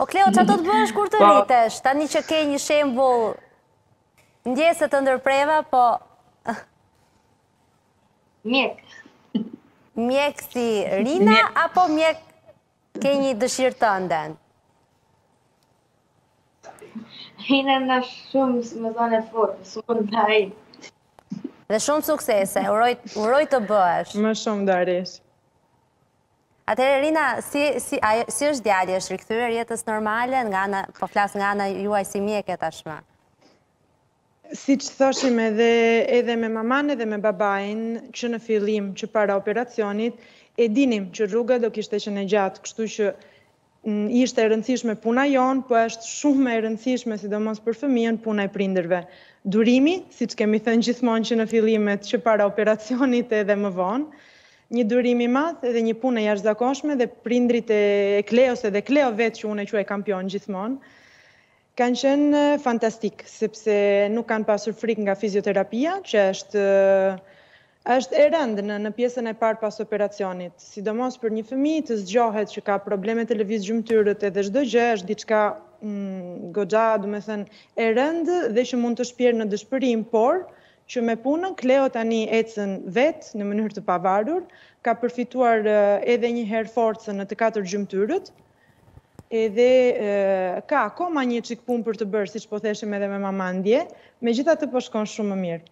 O Kleo, që do të bësh kur të rritesh? Ta një që ke një shembull ndjesët të ndërpreva, po... Mjek. Mjek si Rina, apo mjek ke një dëshirë të ndenë? Rina në shumë, më zonë e forë, shumë në Dhe shumë suksese, uroj të bësh. Më shumë darish. Atëre, Rina, si, si, si është djali, është rikëthyër jetës normale, nga po flasë nga në juaj si mjekë e tashma? Si që thoshim edhe, edhe me maman edhe me babajnë, që në fillim që para operacionit, e dinim që rruga do kishte që në gjatë, kështu që mm, ishte e rëndësishme puna jonë, po është shumë e rëndësishme, sidomos për fëmijën, puna e prinderve. Durimi, si që kemi thënë gjithmonë që në fillimet që para operacionit edhe më vonë, një dërimi madhë dhe një punë e jashtë dhe prindrit e Kleos edhe Kleo vetë që unë e quaj kampion gjithmonë, kanë qenë fantastikë, sepse nuk kanë pasur frik nga fizioterapia, që është është e rëndë në pjesën e parë pas operacionit. Sidomos për një fëmi të zgjohet që ka probleme të lëviz gjumëtyrët edhe shdo gjë është diçka mm, gogja, du me thënë, e rëndë dhe që mund të shpjerë në dëshpërim, por, që me punën Kleo tani ecën vetë në mënyrë të pavarur, ka përfituar edhe një herë forcën në të katër gjymtyrët, edhe ka akoma një punë për të bërë, si që po theshim edhe me mamandje, me gjitha të përshkon po shumë më mirë.